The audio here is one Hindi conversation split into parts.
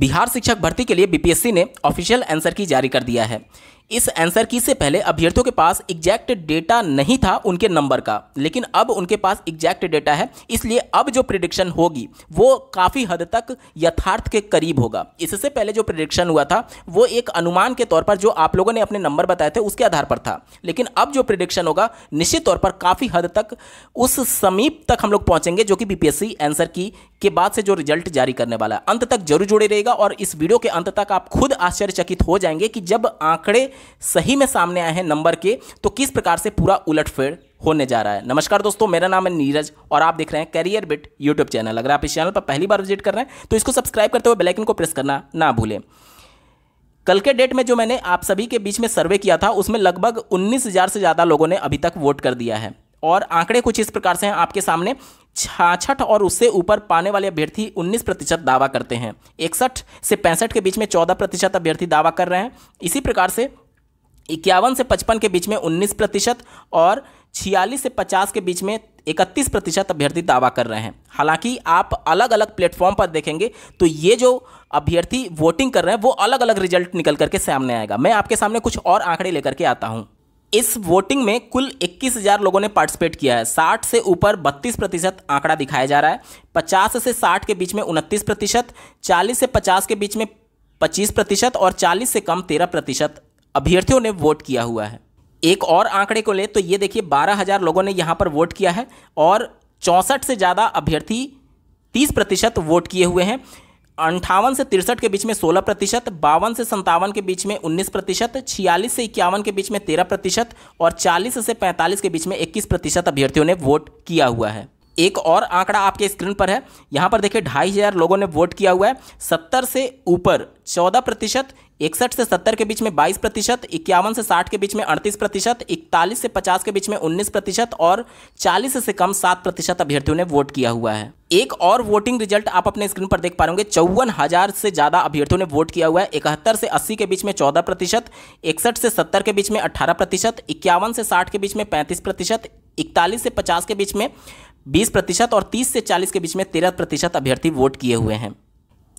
बिहार शिक्षक भर्ती के लिए बीपीएससी ने ऑफिशियल आंसर की जारी कर दिया है इस आंसर की से पहले अभ्यर्थियों के पास एग्जैक्ट डेटा नहीं था उनके नंबर का लेकिन अब उनके पास एग्जैक्ट डेटा है इसलिए अब जो प्रिडिक्शन होगी वो काफ़ी हद तक यथार्थ के करीब होगा इससे पहले जो प्रिडिक्शन हुआ था वो एक अनुमान के तौर पर जो आप लोगों ने अपने नंबर बताए थे उसके आधार पर था लेकिन अब जो प्रिडिक्शन होगा निश्चित तौर पर काफ़ी हद तक उस समीप तक हम लोग पहुँचेंगे जो कि बी आंसर की के बाद से जो रिजल्ट जारी करने वाला है अंत तक जरूर जुड़े रहेगा और इस वीडियो के अंत तक आप खुद आश्चर्यचकित हो जाएंगे कि जब आंकड़े सही में सामने आए हैं नंबर के तो किस प्रकार से पूरा उलटफेर होने जा रहा है नमस्कार दोस्तों मेरा नाम है नीरज और आप देख रहे हैं करियर बिट यूट्यूब चैनल अगर आप इस चैनल पर पहली बार विजिट कर रहे हैं तो इसको सब्सक्राइब करते हुए बेलाइकन को प्रेस करना ना भूलें कल के डेट में जो मैंने आप सभी के बीच में सर्वे किया था उसमें लगभग उन्नीस से ज़्यादा लोगों ने अभी तक वोट कर दिया है और आंकड़े कुछ इस प्रकार से हैं आपके सामने छाछठ और उससे ऊपर पाने वाले अभ्यर्थी 19 प्रतिशत दावा करते हैं इकसठ से पैंसठ के बीच में 14 प्रतिशत अभ्यर्थी दावा कर रहे हैं इसी प्रकार से इक्यावन से पचपन के बीच में उन्नीस प्रतिशत और छियालीस से पचास के बीच में इकतीस प्रतिशत अभ्यर्थी दावा कर रहे हैं हालांकि आप अलग अलग प्लेटफॉर्म पर देखेंगे तो ये जो अभ्यर्थी वोटिंग कर रहे हैं वो अलग अलग रिजल्ट निकल करके सामने आएगा मैं आपके सामने कुछ और आंकड़े लेकर के आता हूँ इस वोटिंग में कुल 21,000 लोगों ने पार्टिसिपेट किया है 60 से ऊपर 32 प्रतिशत आंकड़ा दिखाया जा रहा है 50 से 60 के बीच में उनतीस प्रतिशत चालीस से 50 के बीच में 25 प्रतिशत और 40 से कम 13 प्रतिशत अभ्यर्थियों ने वोट किया हुआ है एक और आंकड़े को ले तो ये देखिए बारह हज़ार लोगों ने यहाँ पर वोट किया है और चौंसठ से ज़्यादा अभ्यर्थी तीस प्रतिशत वोट किए हुए हैं अंठावन से तिरसठ के बीच में सोलह प्रतिशत बावन से संतावन के बीच में उन्नीस प्रतिशत छियालीस से इक्यावन के बीच में तेरह प्रतिशत और चालीस से पैंतालीस के बीच में इक्कीस प्रतिशत अभ्यर्थियों ने वोट किया हुआ है एक और आंकड़ा आपके स्क्रीन पर है यहाँ पर देखिए ढाई हज़ार लोगों ने वोट किया हुआ है सत्तर से ऊपर चौदह प्रतिशत इकसठ से सत्तर के बीच में बाईस प्रतिशत इक्यावन से साठ के बीच में अड़तीस प्रतिशत इकतालीस से पचास के बीच में उन्नीस प्रतिशत और चालीस से कम सात प्रतिशत अभ्यर्थियों ने वोट किया हुआ है एक और वोटिंग रिजल्ट आप अपने स्क्रीन पर देख पा रहे चौवन हजार से ज्यादा अभ्यर्थियों ने वोट किया हुआ है इकहत्तर से अस्सी के बीच में चौदह प्रतिशत इकसठ से सत्तर के बीच में अठारह प्रतिशत इक्यावन से साठ के बीच में पैंतीस प्रतिशत इकतालीस से पचास के बीच में बीस प्रतिशत और तीस से चालीस के बीच में तेरह प्रतिशत अभ्यर्थी वोट किए हुए हैं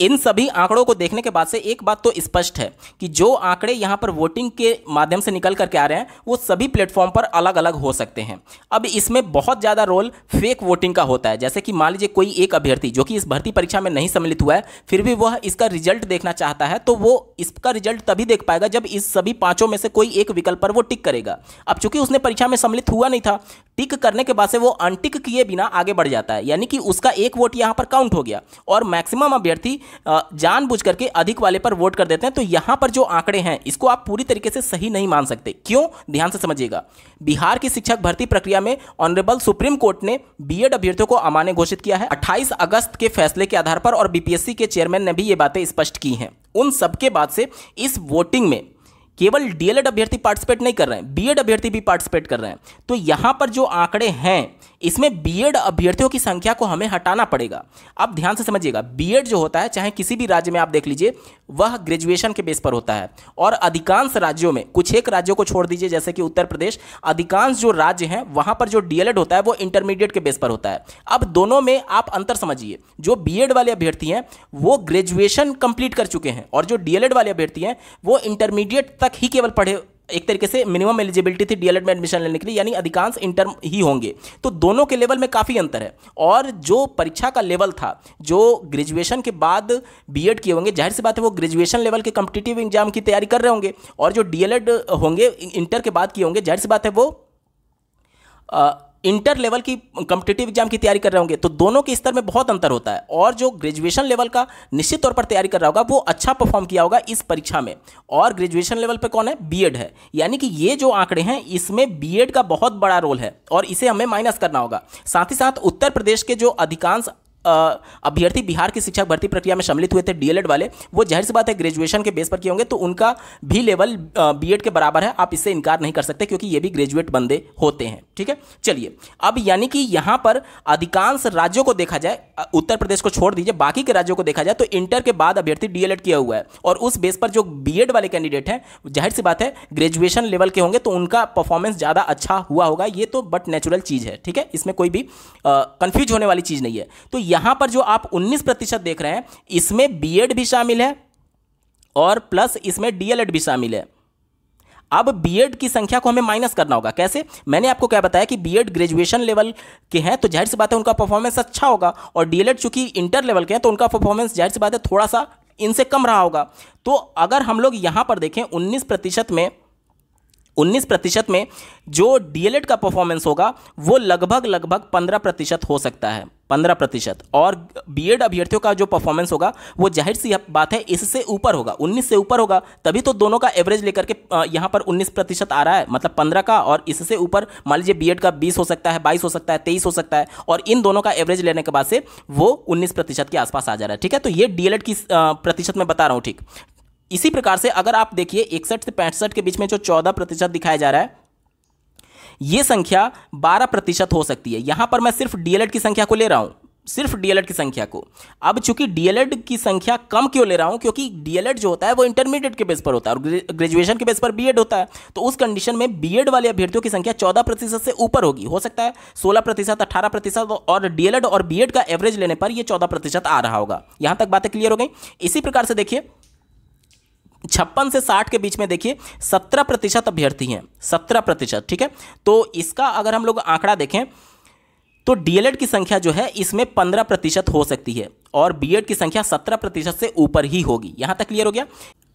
इन सभी आंकड़ों को देखने के बाद से एक बात तो स्पष्ट है कि जो आंकड़े यहाँ पर वोटिंग के माध्यम से निकल करके आ रहे हैं वो सभी प्लेटफॉर्म पर अलग अलग हो सकते हैं अब इसमें बहुत ज़्यादा रोल फेक वोटिंग का होता है जैसे कि मान लीजिए कोई एक अभ्यर्थी जो कि इस भर्ती परीक्षा में नहीं सम्मिलित हुआ है फिर भी वह इसका रिजल्ट देखना चाहता है तो वो इसका रिजल्ट तभी देख पाएगा जब इस सभी पाँचों में से कोई एक विकल्प पर वो टिक करेगा अब चूंकि उसने परीक्षा में सम्मिलित हुआ नहीं था टिक करने के बाद से वो अनटिक किए बिना आगे बढ़ जाता है यानी कि उसका एक वोट यहाँ पर काउंट हो गया और मैक्सिमम अभ्यर्थी जानबूझ करके अधिक वाले पर वोट कर देते हैं तो यहां पर जो आंकड़े हैं इसको आप पूरी तरीके से सही नहीं मान सकते क्यों ध्यान से समझिएगा बिहार की शिक्षक भर्ती प्रक्रिया में ऑनरेबल सुप्रीम कोर्ट ने बी अभ्यर्थियों को अमान्य घोषित किया है अट्ठाईस अगस्त के फैसले के आधार पर और बीपीएससी के चेयरमैन ने भी ये बातें स्पष्ट की हैं उन सबके बाद से इस वोटिंग में केवल डीएलएड अभ्यर्थी पार्टिसिपेट नहीं कर रहे हैं बीएड अभ्यर्थी भी पार्टिसिपेट कर रहे हैं तो यहां पर जो आंकड़े हैं इसमें बीएड अभ्यर्थियों की संख्या को हमें हटाना पड़ेगा आप ध्यान से समझिएगा बीएड जो होता है चाहे किसी भी राज्य में आप देख लीजिए वह ग्रेजुएशन के बेस पर होता है और अधिकांश राज्यों में कुछ एक राज्यों को छोड़ दीजिए जैसे कि उत्तर प्रदेश अधिकांश जो राज्य हैं वहाँ पर जो डीएलएड होता है वो इंटरमीडिएट के बेस पर होता है अब दोनों में आप अंतर समझिए जो बी वाले अभ्यर्थी हैं वो ग्रेजुएशन कंप्लीट कर चुके हैं और जो डीएलएड वाले अभ्यर्थी हैं वो इंटरमीडिएट तक ही केवल पढ़े एक तरीके से मिनिमम एलिजिबिलिटी थी डीएलएड में एडमिशन लेने के लिए यानी अधिकांश इंटर ही होंगे तो दोनों के लेवल में काफ़ी अंतर है और जो परीक्षा का लेवल था जो ग्रेजुएशन के बाद बीएड किए होंगे जाहिर सी बात है वो ग्रेजुएशन लेवल के कम्पिटिटिव एग्जाम की तैयारी कर रहे होंगे और जो डीएलएड होंगे इंटर के बाद किए होंगे जाहिर सी बात है वो आ, इंटर लेवल की कम्पिटेटिव एग्जाम की तैयारी कर रहे होंगे तो दोनों के स्तर में बहुत अंतर होता है और जो ग्रेजुएशन लेवल का निश्चित तौर पर तैयारी कर रहा होगा वो अच्छा परफॉर्म किया होगा इस परीक्षा में और ग्रेजुएशन लेवल पर कौन है बी है यानी कि ये जो आंकड़े हैं इसमें बी का बहुत बड़ा रोल है और इसे हमें माइनस करना होगा साथ ही साथ उत्तर प्रदेश के जो अधिकांश अभ्यर्थी बिहार की शिक्षक भर्ती प्रक्रिया में सम्मिलित हुए थे डीएलएड वाले वो जाहिर सी बात है ग्रेजुएशन के बेस पर किए होंगे तो उनका भी लेवल बीएड के बराबर है आप इससे इनकार नहीं कर सकते क्योंकि ये भी ग्रेजुएट बंदे होते हैं ठीक है चलिए अब यानी कि यहाँ पर अधिकांश राज्यों को देखा जाए उत्तर प्रदेश को छोड़ दीजिए बाकी के राज्यों को देखा जाए तो इंटर के बाद अभ्यर्थी डीएलएड किया हुआ है और उस बेस पर जो बीएड वाले कैंडिडेट हैं जाहिर सी बात है ग्रेजुएशन लेवल के होंगे तो उनका परफॉर्मेंस ज़्यादा अच्छा हुआ होगा ये तो बट नेचुरल चीज़ है ठीक है इसमें कोई भी कंफ्यूज होने वाली चीज़ नहीं है तो यहां पर जो आप 19 प्रतिशत देख रहे हैं इसमें बीएड भी शामिल है और प्लस इसमें डीएलएड भी शामिल है अब बीएड की संख्या को हमें माइनस करना होगा कैसे मैंने आपको क्या बताया कि बीएड ग्रेजुएशन लेवल के हैं तो जाहिर सी बात है उनका परफॉर्मेंस अच्छा होगा और डीएलएड चूंकि इंटर लेवल के हैं तो उनका परफॉर्मेंस जाहिर सी बात है थोड़ा सा इनसे कम रहा होगा तो अगर हम लोग यहां पर देखें उन्नीस प्रतिशत में उन्नीस प्रतिशत में जो डीएलएड का परफॉर्मेंस होगा वो लगभग लगभग पंद्रह प्रतिशत हो सकता है पंद्रह प्रतिशत और बीएड अभ्यर्थियों का जो परफॉर्मेंस होगा वो जाहिर सी बात है इससे ऊपर होगा उन्नीस से ऊपर होगा तभी तो दोनों का एवरेज लेकर के यहाँ पर उन्नीस प्रतिशत आ रहा है मतलब पंद्रह का और इससे ऊपर मान लीजिए बीएड का बीस हो सकता है बाईस हो सकता है तेईस हो सकता है और इन दोनों का एवरेज लेने के बाद से वो उन्नीस प्रतिशत के आसपास आ जा रहा है ठीक है तो ये डीएलएड की प्रतिशत मैं बता रहा हूँ ठीक इसी प्रकार से अगर आप देखिए इकसठ से पैंसठ के बीच में जो चौदह प्रतिशत दिखाया जा रहा है ये संख्या 12 प्रतिशत हो सकती है यहाँ पर मैं सिर्फ डीएलएड e की संख्या को ले रहा हूँ सिर्फ डीएलएड e की संख्या को अब चूंकि डीएलएड e की संख्या कम क्यों ले रहा हूं क्योंकि डीएलएड जो होता है वो इंटरमीडिएट के बेस पर होता है और ग्रेजुएशन के बेस पर बीएड होता है तो उस कंडीशन में बीएड वाले अभ्यर्थियों की संख्या 14 प्रतिशत से ऊपर होगी हो सकता है 16 प्रतिशत अठारह प्रतिशत और डीएलएड और बी का एवरेज लेने पर यह चौदह प्रतिशत आ रहा होगा यहां तक बातें क्लियर हो गई इसी प्रकार से देखिए छप्पन से साठ के बीच में देखिए सत्रह प्रतिशत अभ्यर्थी हैं सत्रह प्रतिशत ठीक है तो इसका अगर हम लोग आंकड़ा देखें तो डीएलएड की संख्या जो है इसमें पंद्रह प्रतिशत हो सकती है और बीएड की संख्या सत्रह प्रतिशत से ऊपर ही होगी यहां तक क्लियर हो गया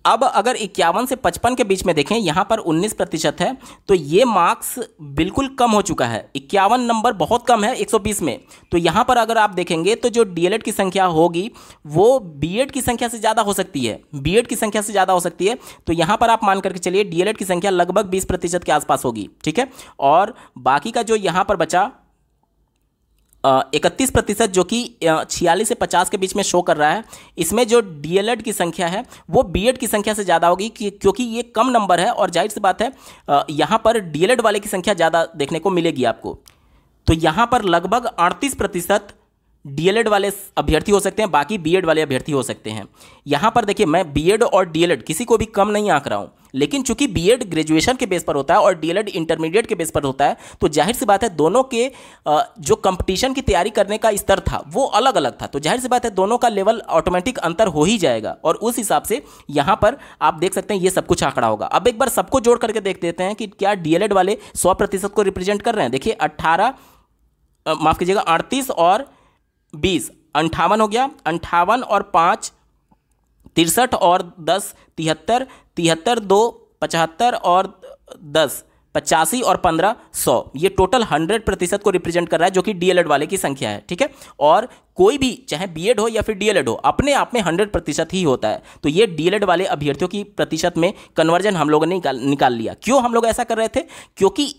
अब अगर इक्यावन से पचपन के बीच में देखें यहाँ पर उन्नीस प्रतिशत है तो ये मार्क्स बिल्कुल कम हो चुका है इक्यावन नंबर बहुत कम है 120 में तो यहाँ पर अगर आप देखेंगे तो जो डी की संख्या होगी वो बी की संख्या से ज़्यादा हो सकती है बी की संख्या से ज़्यादा हो सकती है तो यहाँ पर आप मान करके चलिए डी की संख्या लगभग बीस प्रतिशत के आसपास होगी ठीक है और बाकी का जो यहाँ पर बचा इकतीस प्रतिशत जो कि छियालीस से पचास के बीच में शो कर रहा है इसमें जो डीएलएड की संख्या है वो बीएड की संख्या से ज़्यादा होगी क्योंकि ये कम नंबर है और जाहिर सी बात है यहाँ पर डीएलएड वाले की संख्या ज़्यादा देखने को मिलेगी आपको तो यहाँ पर लगभग अड़तीस प्रतिशत डीएलएड e वाले अभ्यर्थी हो सकते हैं बाकी बीएड वाले अभ्यर्थी हो सकते हैं यहाँ पर देखिए मैं बीएड और डीएलएड e किसी को भी कम नहीं आंक रहा हूँ लेकिन चूंकि बीएड ग्रेजुएशन के बेस पर होता है और डीएलएड इंटरमीडिएट e के बेस पर होता है तो जाहिर सी बात है दोनों के जो कंपटीशन की तैयारी करने का स्तर था वो अलग अलग था तो जाहिर सी बात है दोनों का लेवल ऑटोमेटिक अंतर हो ही जाएगा और उस हिसाब से यहाँ पर आप देख सकते हैं ये सब कुछ आंकड़ा होगा अब एक बार सबको जोड़ करके देख देते हैं कि क्या डीएलएड वाले सौ प्रतिशत को रिप्रेजेंट कर रहे हैं देखिए अट्ठारह माफ कीजिएगा अड़तीस और बीस अंठावन हो गया अंठावन और पाँच तिरसठ और दस तिहत्तर तिहत्तर दो पचहत्तर और दस पचासी और पंद्रह सौ ये टोटल हंड्रेड प्रतिशत को रिप्रेजेंट कर रहा है जो कि डीएलएड वाले की संख्या है ठीक है और कोई भी चाहे बीएड हो या फिर डीएलएड हो अपने आप में हंड्रेड प्रतिशत ही होता है तो ये डीएलएड वाले अभ्यर्थियों की प्रतिशत में कन्वर्जन हम लोगों ने निकाल निकाल लिया क्यों हम लोग ऐसा कर रहे थे क्योंकि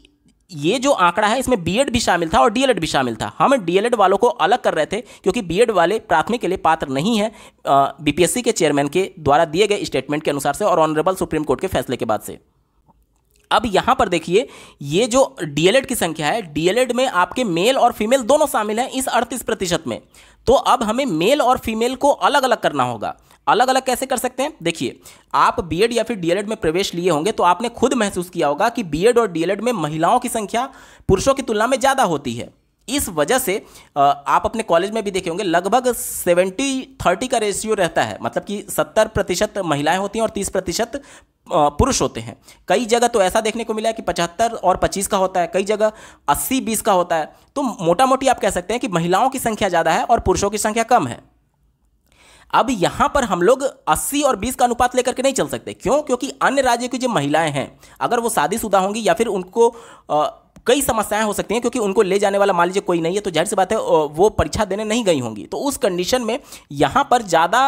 ये जो आंकड़ा है इसमें बीएड भी शामिल था और डीएलएड भी शामिल था हम हाँ, डीएलएड वालों को अलग कर रहे थे क्योंकि बीएड वाले प्राथमिक के लिए पात्र नहीं है बीपीएससी के चेयरमैन के द्वारा दिए गए स्टेटमेंट के अनुसार से और ऑनरेबल सुप्रीम कोर्ट के फैसले के बाद से अब यहां पर देखिए ये जो डीएलएड की संख्या है डीएलएड में आपके मेल और फीमेल दोनों शामिल हैं इस अड़तीस प्रतिशत में तो अब हमें मेल और फीमेल को अलग अलग करना होगा अलग अलग कैसे कर सकते हैं देखिए आप बीएड या फिर डीएलएड में प्रवेश लिए होंगे तो आपने खुद महसूस किया होगा कि बीएड और डीएलएड में महिलाओं की संख्या पुरुषों की तुलना में ज़्यादा होती है इस वजह से आप अपने कॉलेज में भी देखे होंगे लगभग सेवेंटी थर्टी का रेशियो रहता है मतलब कि सत्तर प्रतिशत महिलाएँ होती हैं और तीस प्रतिशत पुरुष होते हैं कई जगह तो ऐसा देखने को मिला है कि पचहत्तर और पच्चीस का होता है कई जगह अस्सी बीस का होता है तो मोटा मोटी आप कह सकते हैं कि महिलाओं की संख्या ज़्यादा है और पुरुषों की संख्या कम है अब यहां पर हम लोग 80 और 20 का अनुपात लेकर के नहीं चल सकते क्यों क्योंकि अन्य राज्य की जो महिलाएं हैं अगर वो शादीशुदा होंगी या फिर उनको आ, कई समस्याएं हो सकती हैं क्योंकि उनको ले जाने वाला मान लीजिए कोई नहीं है तो जाहिर सी बात है वो परीक्षा देने नहीं गई होंगी तो उस कंडीशन में यहाँ पर ज़्यादा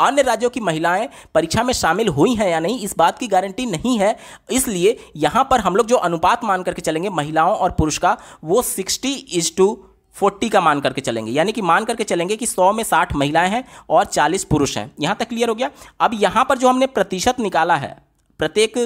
अन्य राज्यों की महिलाएं परीक्षा में शामिल हुई हैं या नहीं इस बात की गारंटी नहीं है इसलिए यहाँ पर हम लोग जो अनुपात मान करके चलेंगे महिलाओं और पुरुष का वो सिक्सटी इज टू फोर्टी का मान करके चलेंगे यानी कि मान करके चलेंगे कि सौ में साठ महिलाएं हैं और चालीस पुरुष हैं यहाँ तक क्लियर हो गया अब यहाँ पर जो हमने प्रतिशत निकाला है प्रत्येक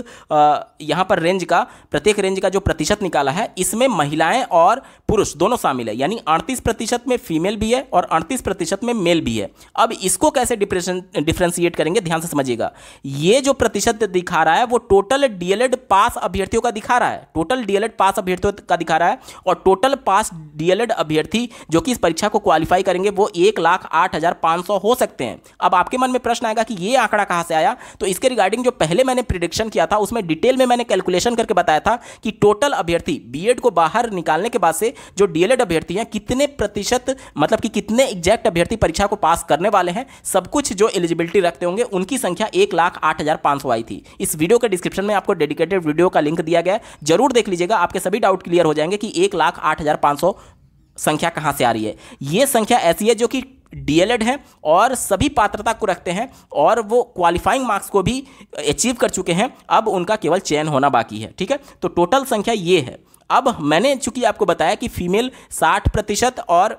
यहाँ पर रेंज का प्रत्येक रेंज का जो प्रतिशत निकाला है इसमें महिलाएं और पुरुष दोनों शामिल है यानी अड़तीस प्रतिशत में फीमेल भी है और अड़तीस प्रतिशत में मेल भी है अब इसको कैसे डिप्रेशन डिफ्रेंशिएट करेंगे ध्यान से समझिएगा ये जो प्रतिशत दिखा रहा है वो टोटल डीएलएड पास अभ्यर्थियों का दिखा रहा है टोटल डीएलएड पास अभ्यर्थियों का दिखा रहा है और टोटल पास डीएलएड अभ्यर्थी जो कि इस परीक्षा को क्वालिफाई करेंगे वो एक लाख आठ हजार पांच सौ हो सकते हैं अब आपके मन में प्रश्न आएगा कि ये आंकड़ा कहां से आया तो इसके रिगार्डिंग जो पहले मैंने प्रिडिक्शन किया था उसमें डिटेल में मैंने कैलकुलेशन करके बताया था कि टोटल अभ्यर्थी बीएड को बाहर निकालने के बाद से जो डीएलएड अभ्यर्थी हैं कितने प्रतिशत मतलब कि कितने एग्जैक्ट अभ्यर्थी परीक्षा को पास करने वाले हैं सब कुछ जो एलिजिबिलिटी रखते होंगे उनकी संख्या एक लाख आठ हज़ार पांच सौ आई थी इस वीडियो के डिस्क्रिप्शन में आपको डेडिकेटेड वीडियो का लिंक दिया गया जरूर देख लीजिएगा आपके सभी डाउट क्लियर हो जाएंगे कि एक लाख आठ हज़ार पाँच सौ संख्या कहां से आ रही है यह संख्या ऐसी है जो कि डीएलएड हैं और सभी पात्रता को रखते हैं और वो क्वालिफाइंग मार्क्स को भी अचीव कर चुके हैं अब उनका केवल चयन होना बाकी है ठीक है तो टोटल संख्या ये है अब मैंने चूंकि आपको बताया कि फीमेल 60 प्रतिशत और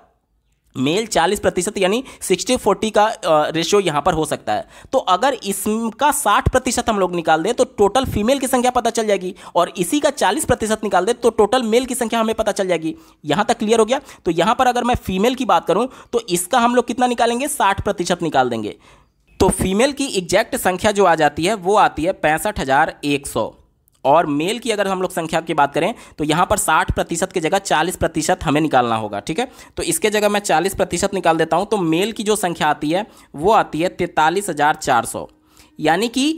मेल 40 प्रतिशत यानी 60 40 का रेशियो यहाँ पर हो सकता है तो अगर इसका 60 प्रतिशत हम लोग निकाल दें तो टोटल फीमेल की संख्या पता चल जाएगी और इसी का 40 प्रतिशत निकाल दें तो टोटल मेल की संख्या हमें पता चल जाएगी यहाँ तक क्लियर हो गया तो यहाँ पर अगर मैं फीमेल की बात करूँ तो इसका हम लोग कितना निकालेंगे साठ प्रतिशत निकाल देंगे तो फीमेल की एग्जैक्ट संख्या जो आ जाती है वो आती है पैंसठ हज़ार एक सौ और मेल की अगर हम लोग संख्या की बात करें तो यहाँ पर साठ प्रतिशत की जगह चालीस प्रतिशत हमें निकालना होगा ठीक है तो इसके जगह मैं चालीस प्रतिशत निकाल देता हूँ तो मेल की जो संख्या आती है वो आती है तैंतालीस हज़ार चार सौ यानी कि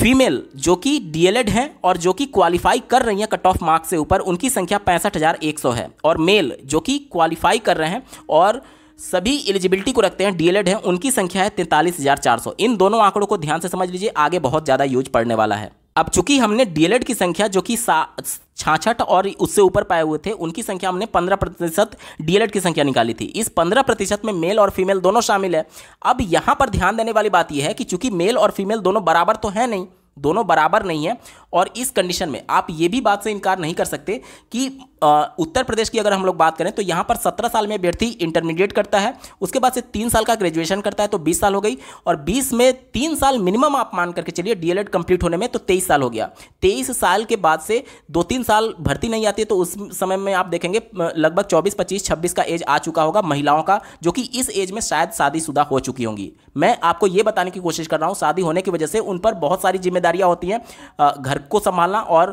फीमेल जो कि डीएलएड हैं और जो कि क्वालिफाई कर रही हैं कट ऑफ मार्क्स से ऊपर उनकी संख्या पैंसठ हज़ार एक सौ है और मेल जो कि क्वालिफाई कर रहे हैं और सभी एलिजिबिलिटी को रखते हैं डीएलएड हैं उनकी संख्या है तैंतालीस हज़ार चार सौ इन दोनों आंकड़ों को ध्यान से समझ लीजिए आगे बहुत ज़्यादा यूज पड़ने वाला है अब चूंकि हमने डीएलएड की संख्या जो कि छाछठ और उससे ऊपर पाए हुए थे उनकी संख्या हमने पंद्रह प्रतिशत डीएलएड की संख्या निकाली थी इस पंद्रह प्रतिशत में मेल और फीमेल दोनों शामिल है अब यहाँ पर ध्यान देने वाली बात यह है कि चूंकि मेल और फीमेल दोनों बराबर तो है नहीं दोनों बराबर नहीं है और इस कंडीशन में आप ये भी बात से इनकार नहीं कर सकते कि आ, उत्तर प्रदेश की अगर हम लोग बात करें तो यहाँ पर सत्रह साल में अभ्यर्थी इंटरमीडिएट करता है उसके बाद से तीन साल का ग्रेजुएशन करता है तो बीस साल हो गई और बीस में तीन साल मिनिमम आप मान करके चलिए डीएलएड कंप्लीट होने में तो तेईस साल हो गया तेईस साल के बाद से दो तीन साल भर्ती नहीं आती तो उस समय में आप देखेंगे लगभग चौबीस पच्चीस छब्बीस का एज आ चुका होगा महिलाओं का जो कि इस एज में शायद शादीशुदा हो चुकी होंगी मैं आपको ये बताने की कोशिश कर रहा हूँ शादी होने की वजह से उन पर बहुत सारी जिम्मेदारी जिम्मेदारियां होती हैं घर को संभालना और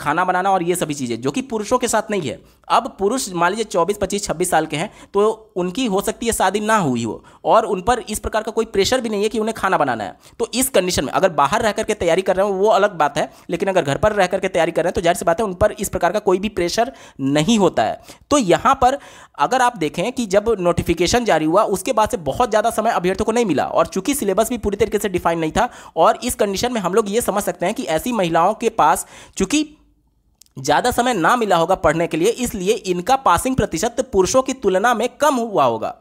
खाना बनाना और ये सभी चीज़ें जो कि पुरुषों के साथ नहीं है अब पुरुष मान लीजिए चौबीस पच्चीस छब्बीस साल के हैं तो उनकी हो सकती है शादी ना हुई हो और उन पर इस प्रकार का कोई प्रेशर भी नहीं है कि उन्हें खाना बनाना है तो इस कंडीशन में अगर बाहर रह करके तैयारी कर रहे हैं वो अलग बात है लेकिन अगर घर पर रह करके तैयारी कर रहे हैं तो जाहिर सी बात है उन पर इस प्रकार का कोई भी प्रेशर नहीं होता है तो यहाँ पर अगर आप देखें कि जब नोटिफिकेशन जारी हुआ उसके बाद से बहुत ज़्यादा समय अभ्यर्थियों को नहीं मिला और चूंकि सिलेबस भी पूरी तरीके से डिफाइन नहीं था और इस कंडीशन में हम लोग लोग ये समझ सकते हैं कि ऐसी महिलाओं के पास चूंकि ज़्यादा समय ना मिला होगा पढ़ने के लिए इसलिए इनका पासिंग प्रतिशत पुरुषों की तुलना में कम हुआ होगा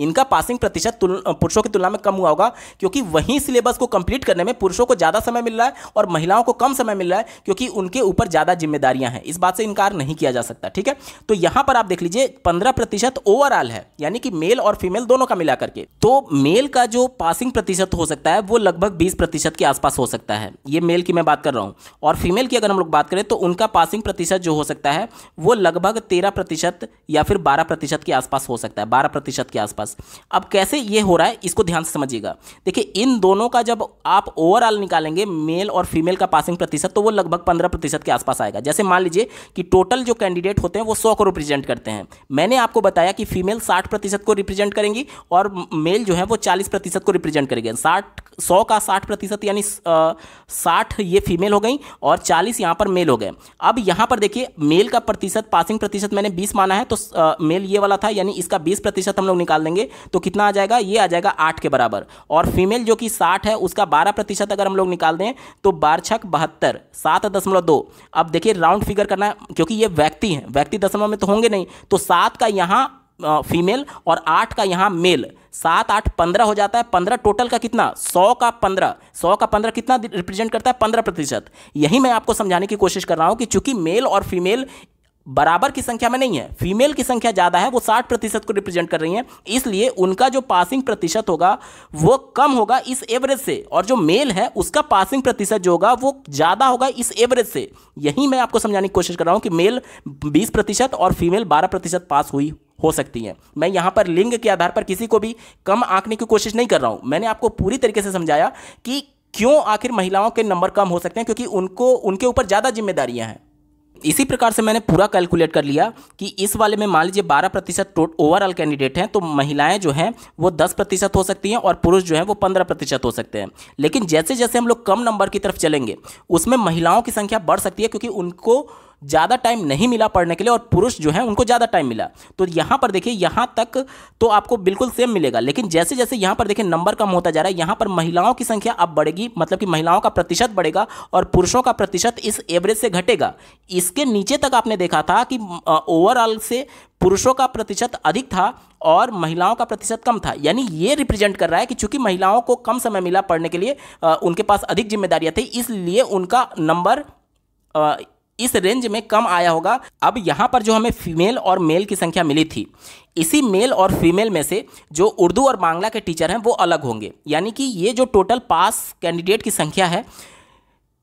इनका पासिंग प्रतिशत पुरुषों की तुलना में कम हुआ होगा क्योंकि वहीं सिलेबस को कंप्लीट करने में पुरुषों को ज़्यादा समय मिल रहा है और महिलाओं को कम समय मिल रहा है क्योंकि उनके ऊपर ज़्यादा जिम्मेदारियां हैं इस बात से इनकार नहीं किया जा सकता ठीक है तो यहां पर आप देख लीजिए पंद्रह प्रतिशत ओवरऑल है यानी कि मेल और फीमेल दोनों का मिला करके तो मेल का जो पासिंग प्रतिशत हो सकता है वो लगभग बीस प्रतिशत के आसपास हो सकता है ये मेल की मैं बात कर रहा हूं और फीमेल की अगर हम लोग बात करें तो उनका पासिंग प्रतिशत जो हो सकता है वो लगभग तेरह प्रतिशत या फिर बारह प्रतिशत के आसपास हो सकता है बारह प्रतिशत के आसपास पास अब कैसे ये हो रहा है इसको ध्यान से समझिएगा देखिए इन दोनों का जब आप ओवरऑल निकालेंगे मेल और फीमेल का पासिंग प्रतिशत तो वो लगभग पंद्रह प्रतिशत के आसपास आएगा जैसे मान लीजिए कि टोटल जो कैंडिडेट होते हैं वो सौ को रिप्रेजेंट करते हैं मैंने आपको बताया कि फीमेल साठ प्रतिशत को रिप्रेजेंट करेंगी और मेल जो है वो चालीस प्रतिशत को रिप्रेजेंट करेंगे साठ सौ का साठ प्रतिशत यानी साठ ये फीमेल हो गई और चालीस यहाँ पर मेल हो गए अब यहाँ पर देखिए मेल का प्रतिशत पासिंग प्रतिशत मैंने बीस माना है तो मेल ये वाला था यानी इसका बीस प्रतिशत हम लोग निकाल देंगे करेंगे तो कितना आ जाएगा ये आ जाएगा आठ के बराबर और फीमेल जो कि साठ है उसका बारह प्रतिशत अगर हम लोग निकाल दें तो बारह छक बहत्तर सात दशमलव दो अब देखिए राउंड फिगर करना है क्योंकि ये व्यक्ति हैं व्यक्ति दशमलव में तो होंगे नहीं तो सात का यहाँ फीमेल और आठ का यहाँ मेल सात आठ पंद्रह हो जाता है पंद्रह टोटल का कितना सौ का पंद्रह सौ का पंद्रह कितना रिप्रेजेंट करता है पंद्रह प्रतिशत यही मैं आपको समझाने की कोशिश कर रहा हूँ कि चूंकि मेल और फीमेल बराबर की संख्या में नहीं है फीमेल की संख्या ज़्यादा है वो साठ प्रतिशत को रिप्रेजेंट कर रही हैं इसलिए उनका जो पासिंग प्रतिशत होगा वो कम होगा इस एवरेज से और जो मेल है उसका पासिंग प्रतिशत जो होगा वो ज़्यादा होगा इस एवरेज से यही मैं आपको समझाने की कोशिश कर रहा हूँ कि मेल बीस प्रतिशत और फीमेल बारह प्रतिशत पास हुई हो सकती हैं मैं यहाँ पर लिंग के आधार पर किसी को भी कम आंकने की कोशिश नहीं कर रहा हूँ मैंने आपको पूरी तरीके से समझाया कि क्यों आखिर महिलाओं के नंबर कम हो सकते हैं क्योंकि उनको उनके ऊपर ज़्यादा जिम्मेदारियां हैं इसी प्रकार से मैंने पूरा कैलकुलेट कर लिया कि इस वाले में मान लीजिए बारह प्रतिशत टोट ओवरऑल कैंडिडेट हैं तो महिलाएं जो हैं वो दस प्रतिशत हो सकती हैं और पुरुष जो हैं वो पंद्रह प्रतिशत हो सकते हैं लेकिन जैसे जैसे हम लोग कम नंबर की तरफ चलेंगे उसमें महिलाओं की संख्या बढ़ सकती है क्योंकि उनको ज़्यादा टाइम नहीं मिला पढ़ने के लिए और पुरुष जो है उनको ज़्यादा टाइम मिला तो यहाँ पर देखिए यहाँ तक तो आपको बिल्कुल सेम मिलेगा लेकिन जैसे जैसे यहाँ पर देखिए नंबर कम होता जा रहा है यहाँ पर महिलाओं की संख्या अब बढ़ेगी मतलब कि महिलाओं का प्रतिशत बढ़ेगा और पुरुषों का प्रतिशत इस एवरेज से घटेगा इसके नीचे तक आपने देखा था कि ओवरऑल से पुरुषों का प्रतिशत अधिक था और महिलाओं का प्रतिशत कम था यानी ये रिप्रेजेंट कर रहा है कि चूंकि महिलाओं को कम समय मिला पढ़ने के लिए उनके पास अधिक जिम्मेदारियां थी इसलिए उनका नंबर इस रेंज में कम आया होगा अब यहाँ पर जो हमें फीमेल और मेल की संख्या मिली थी इसी मेल और फीमेल में से जो उर्दू और बांग्ला के टीचर हैं वो अलग होंगे यानी कि ये जो टोटल पास कैंडिडेट की संख्या है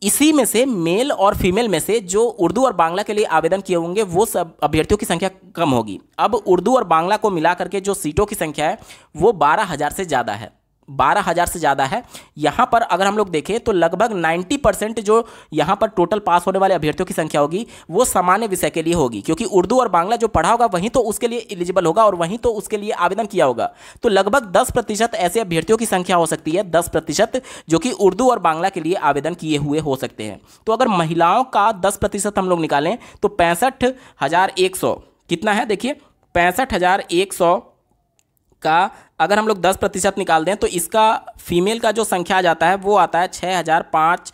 इसी में से मेल और फीमेल में से जो उर्दू और बांग्ला के लिए आवेदन किए होंगे वो सब अभ्यर्थियों की संख्या कम होगी अब उर्दू और बांग्ला को मिला करके जो सीटों की संख्या है वो बारह हज़ार से ज़्यादा है बारह हज़ार से ज़्यादा है यहाँ पर अगर हम लोग देखें तो लगभग नाइन्टी परसेंट जो यहाँ पर टोटल पास होने वाले अभ्यर्थियों की संख्या होगी वो सामान्य विषय के लिए होगी क्योंकि उर्दू और बांग्ला जो पढ़ा होगा वहीं तो उसके लिए एलिजिबल होगा और वहीं तो उसके लिए आवेदन किया होगा तो लगभग दस प्रतिशत ऐसे अभ्यर्थियों की संख्या हो सकती है दस प्रतिशत जो कि उर्दू और बांग्ला के लिए आवेदन किए हुए हो सकते हैं तो अगर महिलाओं का दस प्रतिशत हम लोग निकालें तो पैंसठ हज़ार एक सौ कितना है देखिए पैंसठ हज़ार एक सौ का अगर हम लोग दस प्रतिशत निकाल दें तो इसका फीमेल का जो संख्या आ जाता है वो आता है छः हज़ार पाँच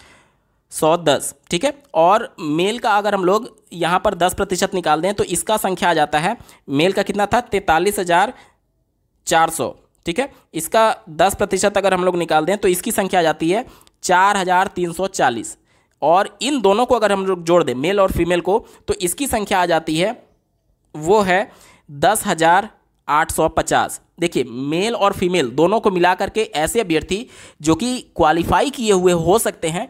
सौ दस ठीक है और मेल का अगर हम लोग यहाँ पर दस प्रतिशत निकाल दें तो इसका संख्या आ जाता है मेल का कितना था तैंतालीस हज़ार चार सौ ठीक है इसका दस प्रतिशत अगर हम लोग निकाल दें तो इसकी संख्या आ जाती है चार हज़ार तीन सौ चालीस और इन दोनों को अगर हम लोग जोड़ दें मेल और फीमेल को तो इसकी संख्या आ जाती है वो है दस हज़ार 850 देखिए मेल और फीमेल दोनों को मिला करके ऐसे अभ्यर्थी जो कि क्वालिफाई किए हुए हो सकते हैं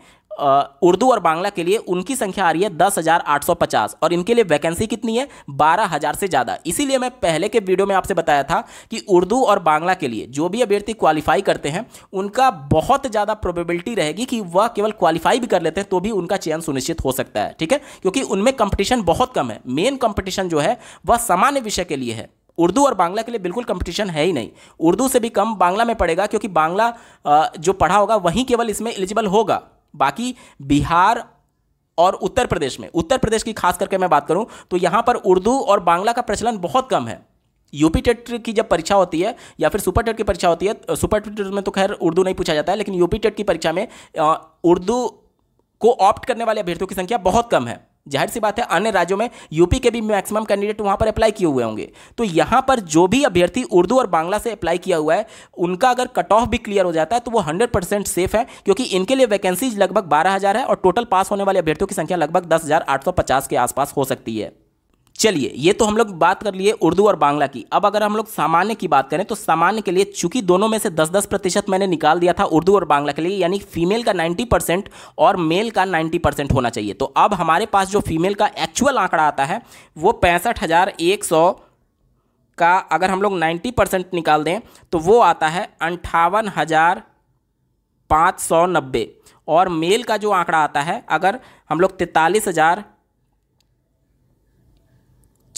उर्दू और बांग्ला के लिए उनकी संख्या आ रही है दस हज़ार आठ सौ पचास और इनके लिए वैकेंसी कितनी है बारह हज़ार से ज़्यादा इसीलिए मैं पहले के वीडियो में आपसे बताया था कि उर्दू और बांग्ला के लिए जो भी अभ्यर्थी क्वालिफाई करते हैं उनका बहुत ज़्यादा प्रोबेबिलिटी रहेगी कि वह केवल क्वालिफाई भी कर लेते हैं तो भी उनका चयन सुनिश्चित हो सकता है ठीक है क्योंकि उनमें कंपटिशन बहुत कम है मेन कंपटिशन जो है वह सामान्य विषय के लिए है उर्दू और बांग्ला के लिए बिल्कुल कंपटीशन है ही नहीं उर्दू से भी कम बांग्ला में पड़ेगा क्योंकि बांग्ला जो पढ़ा होगा वहीं केवल इसमें एलिजिबल होगा बाकी बिहार और उत्तर प्रदेश में उत्तर प्रदेश की खास करके मैं बात करूं तो यहाँ पर उर्दू और बांग्ला का प्रचलन बहुत कम है यूपी टेट की जब परीक्षा होती है या फिर सुपर टेट की परीक्षा होती है सुपर टेट में तो खैर उर्दू नहीं पूछा जाता है लेकिन यूपी टेट की परीक्षा में उर्दू को ऑप्ट करने वाले अभ्यर्थियों की संख्या बहुत कम है जाहिर सी बात है अन्य राज्यों में यूपी के भी मैक्सिमम कैंडिडेट वहां पर अप्लाई किए हुए होंगे तो यहां पर जो भी अभ्यर्थी उर्दू और बांग्ला से अप्लाई किया हुआ है उनका अगर कट ऑफ भी क्लियर हो जाता है तो वो हंड्रेड परसेंट सेफ है क्योंकि इनके लिए वैकेंसीज लगभग बारह हज़ार है और टोटल पास होने वाले अभ्यर्थियों की संख्या लगभग दस हज़ार आठ सौ पचास के आसपास हो सकती है चलिए ये तो हम लोग बात कर लिए उर्दू और बांग्ला की अब अगर हम लोग सामान्य की बात करें तो सामान्य के लिए चूंकि दोनों में से 10-10 प्रतिशत मैंने निकाल दिया था उर्दू और बांग्ला के लिए यानी फीमेल का 90 परसेंट और मेल का 90 परसेंट होना चाहिए तो अब हमारे पास जो फीमेल का एक्चुअल आंकड़ा आता है वो पैंसठ का अगर हम लोग नाइन्टी परसेंट निकाल दें तो वो आता है अंठावन हज़ार पाँच सौ नब्बे और मेल का जो आंकड़ा आता है अगर हम लोग तैंतालीस हज़ार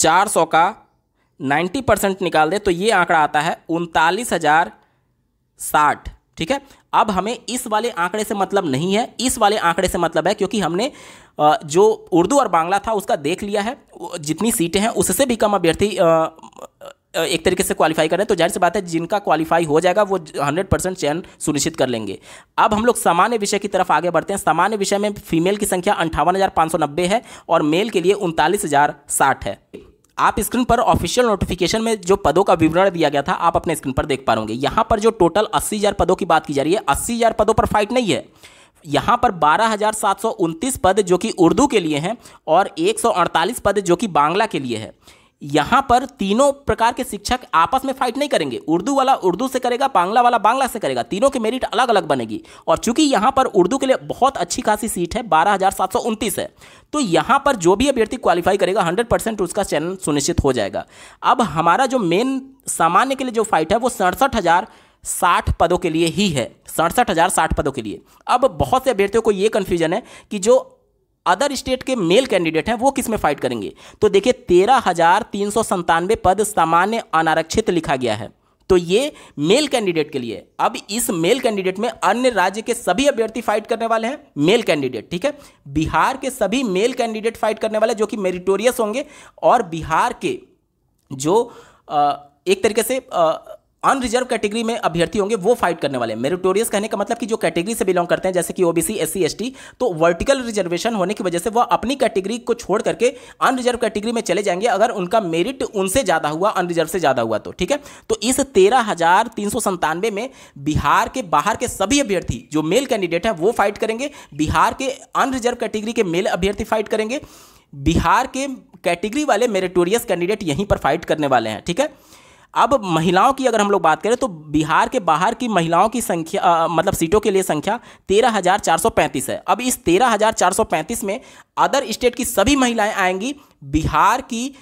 चार सौ का नाइन्टी परसेंट निकाल दे तो ये आंकड़ा आता है उनतालीस हज़ार साठ ठीक है अब हमें इस वाले आंकड़े से मतलब नहीं है इस वाले आंकड़े से मतलब है क्योंकि हमने जो उर्दू और बांग्ला था उसका देख लिया है जितनी सीटें हैं उससे भी कम अभ्यर्थी एक तरीके से क्वालिफाई करें तो जाहिर सी बात है जिनका क्वालिफाई हो जाएगा वो 100 परसेंट चयन सुनिश्चित कर लेंगे अब हम लोग सामान्य विषय की तरफ आगे बढ़ते हैं सामान्य विषय में फीमेल की संख्या अंठावन है और मेल के लिए उनतालीस है आप स्क्रीन पर ऑफिशियल नोटिफिकेशन में जो पदों का विवरण दिया गया था आप अपने स्क्रीन पर देख पा रहे यहां पर जो टोटल अस्सी पदों की बात की जा रही है अस्सी पदों पर फाइट नहीं है यहाँ पर बारह पद जो कि उर्दू के लिए हैं और एक पद जो कि बांग्ला के लिए है यहाँ पर तीनों प्रकार के शिक्षक आपस में फाइट नहीं करेंगे उर्दू वाला उर्दू से करेगा बांग्ला वाला बांग्ला से करेगा तीनों की मेरिट अलग अलग बनेगी और चूंकि यहां पर उर्दू के लिए बहुत अच्छी खासी सीट है बारह है तो यहां पर जो भी अभ्यर्थी क्वालिफाई करेगा हंड्रेड परसेंट उसका चयन सुनिश्चित हो जाएगा अब हमारा जो मेन सामान्य के लिए जो फाइट है वो सड़सठ हज़ार साठ पदों के लिए ही है सड़सठ हज़ार साठ पदों के लिए अब बहुत से अभ्यर्थियों को ये कन्फ्यूजन है कि जो अदर स्टेट के मेल कैंडिडेट हैं वो किस में फाइट करेंगे तो देखिए तेरह हजार तीन सौ संतानवे पद सामान्य अनारक्षित लिखा गया है तो ये मेल कैंडिडेट के लिए अब इस मेल कैंडिडेट में अन्य राज्य के सभी अभ्यर्थी फाइट करने वाले हैं मेल कैंडिडेट ठीक है बिहार के सभी मेल कैंडिडेट फाइट करने वाले जो कि मेरिटोरियस होंगे और बिहार के जो एक तरीके से अनरिजर्व कैटेगरी में अभ्यर्थी होंगे वो फाइट करने वाले मेरिटोरियस कहने का मतलब कि जो कैटेगरी से बिलोंग करते हैं जैसे कि ओबीसी एस सी तो वर्टिकल रिजर्वेशन होने की वजह से वह अपनी कैटेगरी को छोड़ करके अनरिजर्व कैटेगरी में चले जाएंगे अगर उनका मेरिट उनसे ज़्यादा हुआ अनरिजर्व से ज़्यादा हुआ तो ठीक है तो इस तेरह में बिहार के बाहर के सभी अभ्यर्थी जो मेल कैंडिडेट हैं वो फाइट करेंगे बिहार के अनरिजर्व कैटेगरी के मेल अभ्यर्थी फाइट करेंगे बिहार के कैटेगरी वाले मेरिटोरियस कैंडिडेट यहीं पर फाइट करने वाले हैं ठीक है अब महिलाओं की अगर हम लोग बात करें तो बिहार के बाहर की महिलाओं की संख्या मतलब सीटों के लिए संख्या 13,435 है अब इस 13,435 में अदर स्टेट की सभी महिलाएं आएंगी बिहार की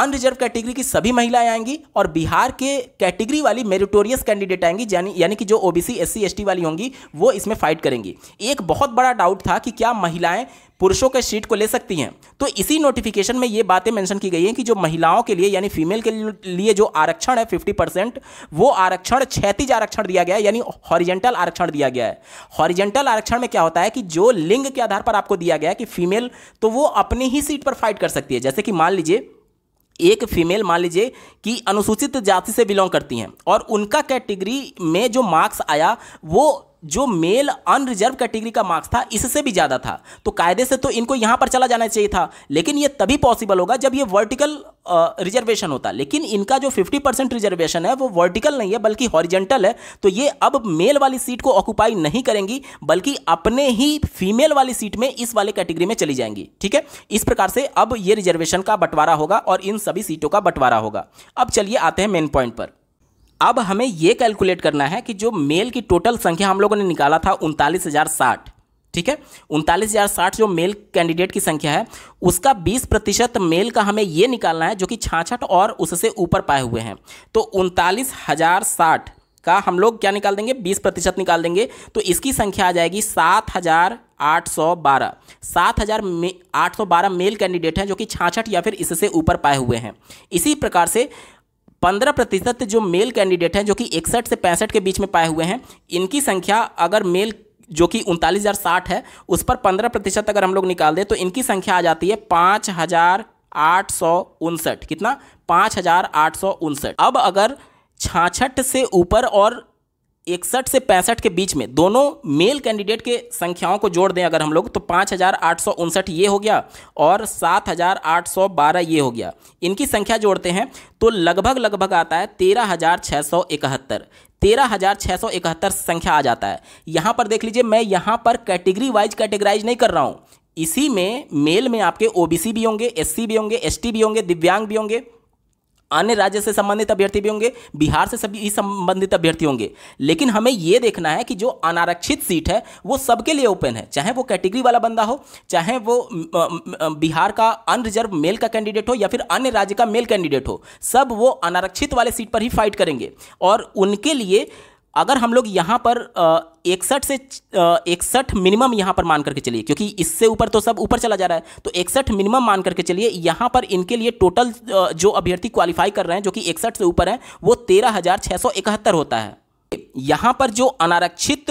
अनरिजर्व कैटेगरी की सभी महिलाएं आएंगी और बिहार के कैटेगरी वाली मेरिटोरियस कैंडिडेट आएंगी यानी कि जो ओबीसी एससी एसटी वाली होंगी वो इसमें फाइट करेंगी एक बहुत बड़ा डाउट था कि क्या महिलाएं पुरुषों के सीट को ले सकती हैं तो इसी नोटिफिकेशन में ये बातें मेंशन की गई हैं कि जो महिलाओं के लिए यानी फीमेल के लिए जो आरक्षण है 50 परसेंट वो आरक्षण क्षैतिज आरक्षण दिया गया है यानी हॉरिजेंटल आरक्षण दिया गया है हॉरिजेंटल आरक्षण में क्या होता है कि जो लिंग के आधार पर आपको दिया गया है कि फीमेल तो वो अपनी ही सीट पर फाइट कर सकती है जैसे कि मान लीजिए एक फीमेल मान लीजिए कि अनुसूचित जाति से बिलोंग करती हैं और उनका कैटेगरी में जो मार्क्स आया वो जो मेल अनरिजर्व कैटेगरी का मार्क्स था इससे भी ज़्यादा था तो कायदे से तो इनको यहां पर चला जाना चाहिए था लेकिन ये तभी पॉसिबल होगा जब ये वर्टिकल रिजर्वेशन होता लेकिन इनका जो 50 परसेंट रिजर्वेशन है वो वर्टिकल नहीं है बल्कि हॉरिजेंटल है तो ये अब मेल वाली सीट को ऑक्यूपाई नहीं करेंगी बल्कि अपने ही फीमेल वाली सीट में इस वाले कैटेगरी में चली जाएंगी ठीक है इस प्रकार से अब ये रिजर्वेशन का बंटवारा होगा और इन सभी सीटों का बंटवारा होगा अब चलिए आते हैं मेन पॉइंट पर अब हमें यह कैलकुलेट करना है कि जो मेल की टोटल संख्या हम लोगों ने निकाला था उनतालीस हज़ार साठ ठीक है उनतालीस हज़ार साठ जो मेल कैंडिडेट की संख्या है उसका 20 प्रतिशत मेल का हमें यह निकालना है जो कि छाछठ और उससे ऊपर पाए हुए हैं तो उनतालीस हज़ार साठ का हम लोग क्या निकाल देंगे 20 प्रतिशत निकाल देंगे तो इसकी संख्या आ जाएगी सात हज़ार आठ सौ बारह सात हज़ार आठ सौ बारह मेल कैंडिडेट हैं जो कि छाछठ या फिर इससे ऊपर पाए हुए हैं इसी प्रकार से पंद्रह प्रतिशत जो मेल कैंडिडेट हैं जो कि इकसठ से पैंसठ के बीच में पाए हुए हैं इनकी संख्या अगर मेल जो कि उनतालीस हज़ार साठ है उस पर पंद्रह प्रतिशत अगर हम लोग निकाल दें तो इनकी संख्या आ जाती है पाँच हज़ार आठ सौ उनसठ कितना पाँच हज़ार आठ सौ उनसठ अब अगर छाछठ से ऊपर और इकसठ से पैंसठ के बीच में दोनों मेल कैंडिडेट के संख्याओं को जोड़ दें अगर हम लोग तो पाँच हज़ार आठ सौ उनसठ ये हो गया और सात हज़ार आठ सौ बारह ये हो गया इनकी संख्या जोड़ते हैं तो लगभग लगभग आता है तेरह हज़ार छः सौ इकहत्तर तेरह हज़ार छः सौ इकहत्तर संख्या आ जाता है यहाँ पर देख लीजिए मैं यहाँ पर कैटेगरी वाइज कैटेगराइज नहीं कर रहा हूँ इसी में मेल में आपके ओ भी होंगे एस भी होंगे एस भी होंगे दिव्यांग भी होंगे अन्य राज्य से संबंधित अभ्यर्थी भी होंगे बिहार से सभी संबंधित अभ्यर्थी होंगे लेकिन हमें यह देखना है कि जो अनारक्षित सीट है वो सबके लिए ओपन है चाहे वो कैटेगरी वाला बंदा हो चाहे वो बिहार का अनरिजर्व मेल का कैंडिडेट हो या फिर अन्य राज्य का मेल कैंडिडेट हो सब वो अनारक्षित वाले सीट पर ही फाइट करेंगे और उनके लिए अगर हम लोग यहाँ पर इकसठ से इकसठ मिनिमम यहाँ पर मान करके चलिए क्योंकि इससे ऊपर तो सब ऊपर चला जा रहा है तो इकसठ मिनिमम मान करके चलिए यहाँ पर इनके लिए टोटल जो अभ्यर्थी क्वालिफाई कर रहे हैं जो कि इकसठ से ऊपर है वो तेरह हज़ार छः सौ इकहत्तर होता है यहाँ पर जो अनारक्षित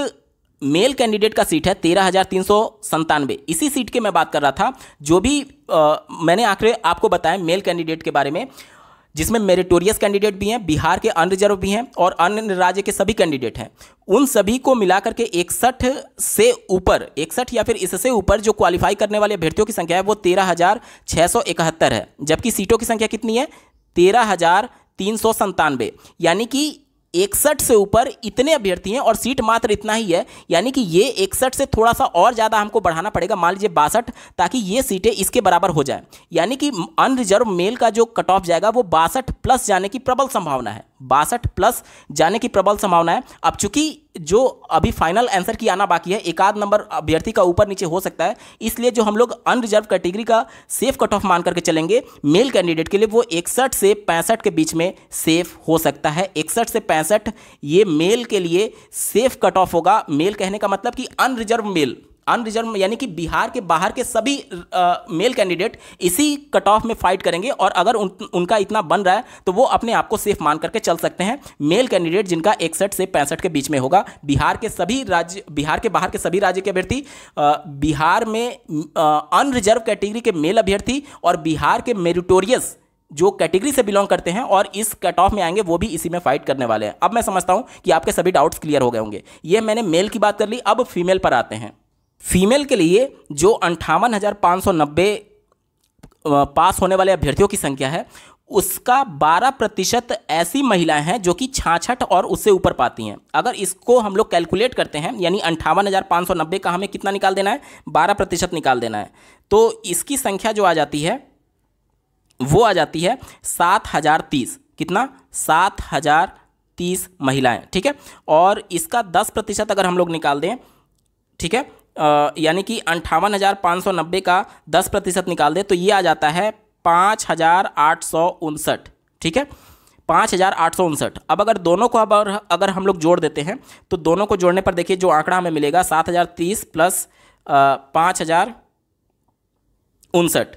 मेल कैंडिडेट का सीट है तेरह हज़ार तीन सौ संतानवे इसी सीट के मैं बात कर रहा था जो भी आ, मैंने आखिर आपको बताया मेल कैंडिडेट के बारे में जिसमें मेरिटोरियस कैंडिडेट भी हैं बिहार के अनरिजर्व भी हैं और अन्य राज्य के सभी कैंडिडेट हैं उन सभी को मिलाकर के इकसठ से ऊपर इकसठ या फिर इससे ऊपर जो क्वालिफाई करने वाले अभ्यर्थियों की संख्या है वो तेरह हज़ार छः सौ इकहत्तर है जबकि सीटों की संख्या कितनी है तेरह हज़ार तीन सौ संतानवे यानी कि इकसठ से ऊपर इतने अभ्यर्थी हैं और सीट मात्र इतना ही है यानी कि ये इकसठ से थोड़ा सा और ज़्यादा हमको बढ़ाना पड़ेगा मान लीजिए बासठ ताकि ये सीटें इसके बराबर हो जाए यानी कि अनरिजर्व मेल का जो कट ऑफ जाएगा वो बासठ प्लस जाने की प्रबल संभावना है बासठ प्लस जाने की प्रबल संभावना है अब चूंकि जो अभी फाइनल आंसर की आना बाकी है एक आध नंबर अभ्यर्थी का ऊपर नीचे हो सकता है इसलिए जो हम लोग अनरिजर्व कैटेगरी का सेफ कट ऑफ मान करके चलेंगे मेल कैंडिडेट के लिए वो इकसठ से पैंसठ के बीच में सेफ हो सकता है इकसठ से पैंसठ पैंसठ ये मेल के लिए सेफ कट ऑफ होगा मेल कहने का मतलब कि अनरिजर्व मेल अनरिजर्व यानी कि बिहार के बाहर के सभी आ, मेल कैंडिडेट इसी कट ऑफ में फाइट करेंगे और अगर उन, उनका इतना बन रहा है तो वो अपने आप को सेफ मान करके चल सकते हैं मेल कैंडिडेट जिनका इकसठ से पैंसठ के बीच में होगा बिहार के सभी राज्य बिहार के बाहर के सभी राज्य के अभ्यर्थी बिहार में अनरिजर्व कैटेगरी के मेल अभ्यर्थी और बिहार के मेरिटोरियस जो कैटेगरी से बिलोंग करते हैं और इस कट ऑफ में आएंगे वो भी इसी में फाइट करने वाले हैं अब मैं समझता हूँ कि आपके सभी डाउट्स क्लियर हो गए होंगे ये मैंने मेल की बात कर ली अब फीमेल पर आते हैं फीमेल के लिए जो अंठावन पास होने वाले अभ्यर्थियों की संख्या है उसका 12 प्रतिशत ऐसी महिलाएं हैं जो कि छाछठ और उससे ऊपर पाती हैं अगर इसको हम लोग कैलकुलेट करते हैं यानी अंठावन हज़ार पाँच सौ नब्बे का हमें कितना निकाल देना है 12 प्रतिशत निकाल देना है तो इसकी संख्या जो आ जाती है वो आ जाती है सात हज़ार तीस कितना सात हज़ार तीस महिलाएँ ठीक है और इसका दस प्रतिशत अगर हम लोग निकाल दें ठीक है यानी कि अंठावन हज़ार पाँच सौ नब्बे का दस प्रतिशत निकाल दें तो ये आ जाता है पाँच हज़ार आठ सौ उनसठ ठीक है पाँच हज़ार आठ सौ उनसठ अब अगर दोनों को अब अगर हम लोग जोड़ देते हैं तो दोनों को जोड़ने पर देखिए जो आंकड़ा हमें मिलेगा सात हज़ार तीस प्लस पाँच हज़ार उनसठ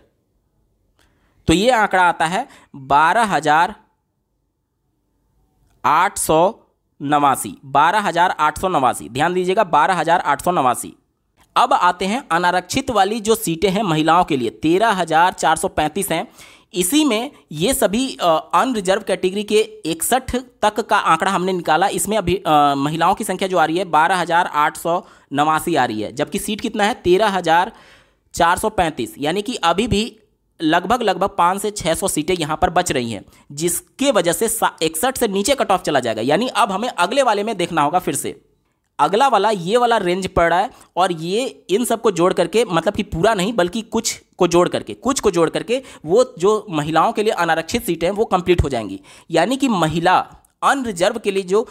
तो ये आंकड़ा आता है बारह हज़ार आठ सौ नवासी बारह हज़ार आठ सौ नवासी ध्यान दीजिएगा बारह हज़ार आठ सौ नवासी अब आते हैं अनारक्षित वाली जो सीटें हैं महिलाओं के लिए तेरह हज़ार चार सौ पैंतीस हैं इसी में ये सभी अनरिजर्व कैटेगरी के इकसठ तक का आंकड़ा हमने निकाला इसमें अभी आ, महिलाओं की संख्या जो आ रही है बारह हज़ार आठ सौ नवासी आ रही है जबकि सीट कितना है तेरह हज़ार चार सौ पैंतीस यानी कि अभी भी लगभग लगभग पाँच से छः सौ सीटें यहाँ पर बच रही हैं जिसके वजह से इकसठ से नीचे कट ऑफ चला जाएगा यानी अब हमें अगले वाले में देखना होगा फिर से अगला वाला ये वाला रेंज पड़ रहा है और ये इन सब को जोड़ करके मतलब कि पूरा नहीं बल्कि कुछ को जोड़ करके कुछ को जोड़ करके वो जो महिलाओं के लिए अनारक्षित सीटें हैं वो कंप्लीट हो जाएंगी यानी कि महिला अनरिजर्व के लिए जो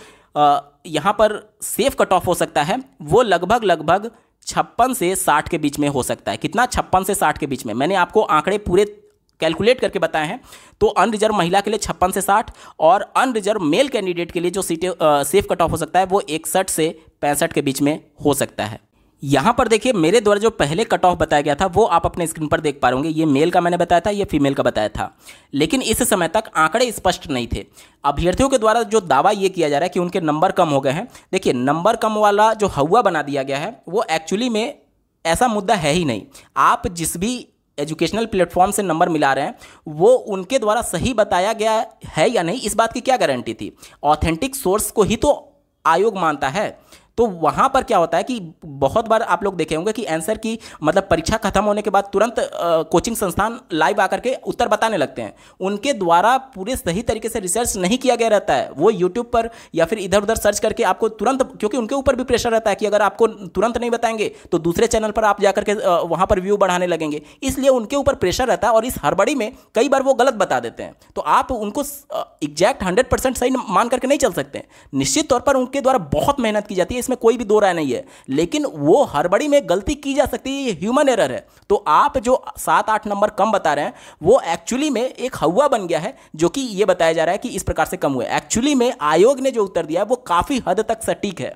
यहाँ पर सेफ कट ऑफ हो सकता है वो लगभग लगभग छप्पन से साठ के बीच में हो सकता है कितना छप्पन से साठ के बीच में मैंने आपको आंकड़े पूरे कैलकुलेट करके बताए हैं तो अनरिजर्व महिला के लिए छप्पन से साठ और अनरिजर्व मेल कैंडिडेट के लिए जो सीटें सेफ कट ऑफ हो सकता है वो इकसठ से पैंसठ के बीच में हो सकता है यहाँ पर देखिए मेरे द्वारा जो पहले कट ऑफ बताया गया था वो आप अपने स्क्रीन पर देख पा रहे होंगे ये मेल का मैंने बताया था ये फीमेल का बताया था लेकिन इस समय तक आंकड़े स्पष्ट नहीं थे अभ्यर्थियों के द्वारा जो दावा ये किया जा रहा है कि उनके नंबर कम हो गए हैं देखिए नंबर कम वाला जो हवा बना दिया गया है वो एक्चुअली में ऐसा मुद्दा है ही नहीं आप जिस भी एजुकेशनल प्लेटफॉर्म से नंबर मिला रहे हैं वो उनके द्वारा सही बताया गया है या नहीं इस बात की क्या गारंटी थी ऑथेंटिक सोर्स को ही तो आयोग मानता है तो वहां पर क्या होता है कि बहुत बार आप लोग देखे होंगे कि आंसर की मतलब परीक्षा खत्म होने के बाद तुरंत कोचिंग संस्थान लाइव आकर के उत्तर बताने लगते हैं उनके द्वारा पूरे सही तरीके से रिसर्च नहीं किया गया रहता है वो यूट्यूब पर या फिर इधर उधर सर्च करके आपको तुरंत क्योंकि उनके ऊपर भी प्रेशर रहता है कि अगर आपको तुरंत नहीं बताएंगे तो दूसरे चैनल पर आप जाकर के वहाँ पर व्यू बढ़ाने लगेंगे इसलिए उनके ऊपर प्रेशर रहता है और इस हड़बड़ी में कई बार वो गलत बता देते हैं तो आप उनको एग्जैक्ट हंड्रेड सही मान करके नहीं चल सकते निश्चित तौर पर उनके द्वारा बहुत मेहनत की जाती है इसमें कोई भी दो राय नहीं है लेकिन वो हड़बड़ी में गलती की जा सकती है ये ह्यूमन एरर है तो आप जो सात आठ नंबर कम बता रहे हैं वो एक्चुअली में एक हवा बन गया है जो कि ये बताया जा रहा है कि इस प्रकार से कम हुआ एक्चुअली में आयोग ने जो उत्तर दिया है वो काफ़ी हद तक सटीक है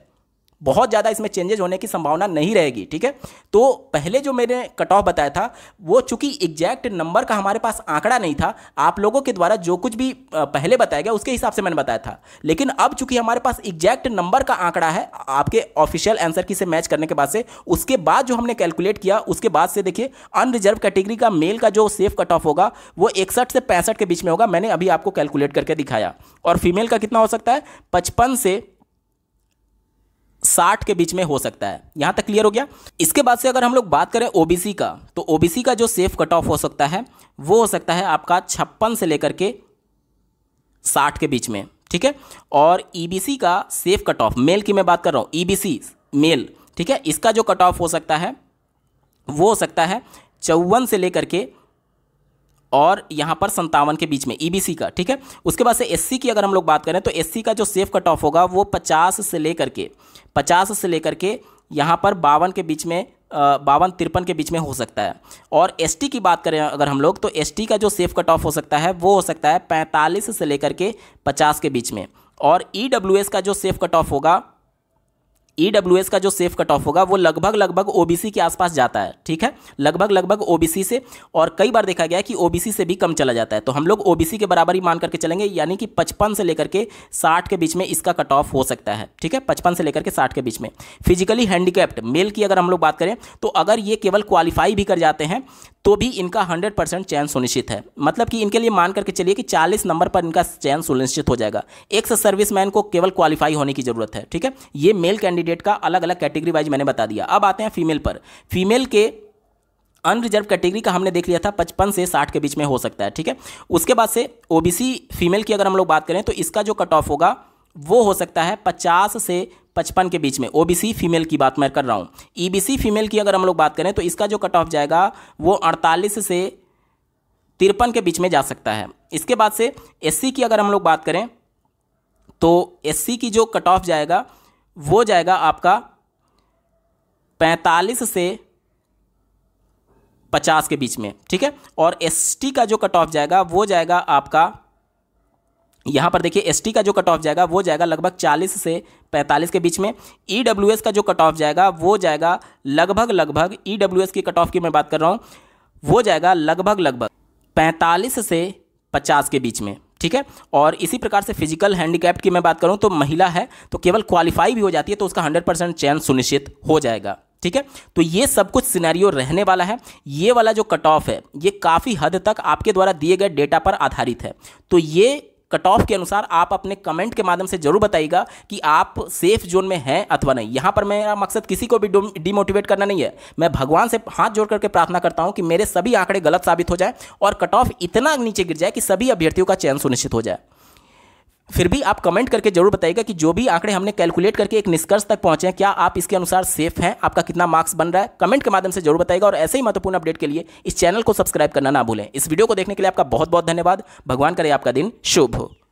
बहुत ज़्यादा इसमें चेंजेज होने की संभावना नहीं रहेगी ठीक है तो पहले जो मैंने कट ऑफ बताया था वो चूंकि एग्जैक्ट नंबर का हमारे पास आंकड़ा नहीं था आप लोगों के द्वारा जो कुछ भी पहले बताया गया उसके हिसाब से मैंने बताया था लेकिन अब चूंकि हमारे पास एग्जैक्ट नंबर का आंकड़ा है आपके ऑफिशियल आंसर की से मैच करने के बाद से उसके बाद जो हमने कैलकुलेट किया उसके बाद से देखिए अनरिजर्व कैटेगरी का मेल का जो सेफ कट ऑफ होगा वो इकसठ से पैंसठ के बीच में होगा मैंने अभी आपको कैलकुलेट करके दिखाया और फीमेल का कितना हो सकता है पचपन से साठ के बीच में हो सकता है यहाँ तक क्लियर हो गया इसके बाद से अगर हम लोग बात करें ओबीसी का तो ओबीसी का जो सेफ कट ऑफ हो सकता है वो हो सकता है आपका छप्पन से लेकर के साठ के बीच में ठीक है और ईबीसी e का सेफ कट ऑफ मेल की मैं बात कर रहा हूँ ईबीसी e मेल ठीक है इसका जो कट ऑफ हो सकता है वो हो सकता है चौवन से लेकर के और यहाँ पर संतावन के बीच में ईबीसी e का ठीक है उसके बाद से एससी की अगर हम लोग बात करें तो एससी का जो सेफ कट ऑफ होगा वो पचास से लेकर के पचास से लेकर के यहाँ पर बावन के बीच में बावन तिरपन के बीच में हो सकता है और एसटी की बात करें अगर हम लोग तो एसटी का जो सेफ कट ऑफ हो सकता है वो हो सकता है पैंतालीस से लेकर के पचास के बीच में और ई e का जो सेफ कट ऑफ होगा एस e का जो सेफ कट ऑफ होगा वो लगभग लगभग ओबीसी के आसपास जाता है ठीक है लगभग लगभग ओबीसी से और कई बार देखा गया कि ओबीसी से भी कम चला जाता है तो हम लोग ओबीसी के बराबर ही मान करके चलेंगे यानी कि पचपन से लेकर के साठ के बीच में इसका कट ऑफ हो सकता है ठीक है पचपन से लेकर के साठ के बीच में फिजिकली हैंडीकैप्ड मेल की अगर हम लोग बात करें तो अगर ये केवल क्वालिफाई भी कर जाते हैं तो भी इनका हंड्रेड परसेंट चयन सुनिश्चित है मतलब कि इनके लिए मान करके चलिए कि चालीस नंबर पर इनका चयन सुनिश्चित हो जाएगा एक सर्विस मैन को केवल क्वालिफाई होने की जरूरत है ठीक है ये मेल कैंडिडेट का अलग अलग कैटेगरी वाइज मैंने बता दिया अब आते हैं फीमेल पर फीमेल के अनरिजर्व कैटेगरी का हमने देख लिया था पचपन से साठ के बीच में हो सकता है ठीक है उसके बाद से ओबीसी फीमेल की अगर हम लोग बात करें तो इसका जो कट ऑफ होगा वो हो सकता है पचास से पचपन के बीच में ओबीसी फीमेल की बात मैं कर रहा हूँ ईबीसी e फीमेल की अगर हम लोग बात करें तो इसका जो कट ऑफ जाएगा वो अड़तालीस से तिरपन के बीच में जा सकता है इसके बाद से एससी की अगर हम लोग बात करें तो एससी की जो कट ऑफ जाएगा वो जाएगा आपका पैंतालीस से पचास के बीच में ठीक है और एसटी का जो कट ऑफ जाएगा वो जाएगा आपका यहाँ पर देखिए एसटी का जो कट ऑफ जाएगा वो जाएगा लगभग 40 से 45 के बीच में ई e का जो कट ऑफ जाएगा वो जाएगा लगभग लगभग ई e की कट ऑफ की मैं बात कर रहा हूँ वो जाएगा लगभग लगभग 45 से 50 के बीच में ठीक है और इसी प्रकार से फिजिकल हैंडीकैप्ड की मैं बात करूँ तो महिला है तो केवल क्वालिफाई भी हो जाती है तो उसका हंड्रेड परसेंट चयन सुनिश्चित हो जाएगा ठीक है तो ये सब कुछ सिनेरियो रहने वाला है ये वाला जो कट ऑफ है ये काफ़ी हद तक आपके द्वारा दिए गए डेटा पर आधारित है तो ये कट ऑफ के अनुसार आप अपने कमेंट के माध्यम से जरूर बताइएगा कि आप सेफ जोन में हैं अथवा नहीं यहाँ पर मेरा मकसद किसी को भी डिमोटिवेट करना नहीं है मैं भगवान से हाथ जोड़ करके प्रार्थना करता हूँ कि मेरे सभी आंकड़े गलत साबित हो जाए और कट ऑफ इतना नीचे गिर जाए कि सभी अभ्यर्थियों का चयन सुनिश्चित हो जाए फिर भी आप कमेंट करके जरूर बताइएगा कि जो भी आंकड़े हमने कैलकुलेट करके एक निष्कर्ष तक पहुंचे हैं क्या आप इसके अनुसार सेफ हैं आपका कितना मार्क्स बन रहा है कमेंट के माध्यम से जरूर बताएगा और ऐसे ही महत्वपूर्ण अपडेट के लिए इस चैनल को सब्सक्राइब करना ना भूलें इस वीडियो को देखने के लिए आपका बहुत बहुत धन्यवाद भगवान करे आपका दिन शुभ हो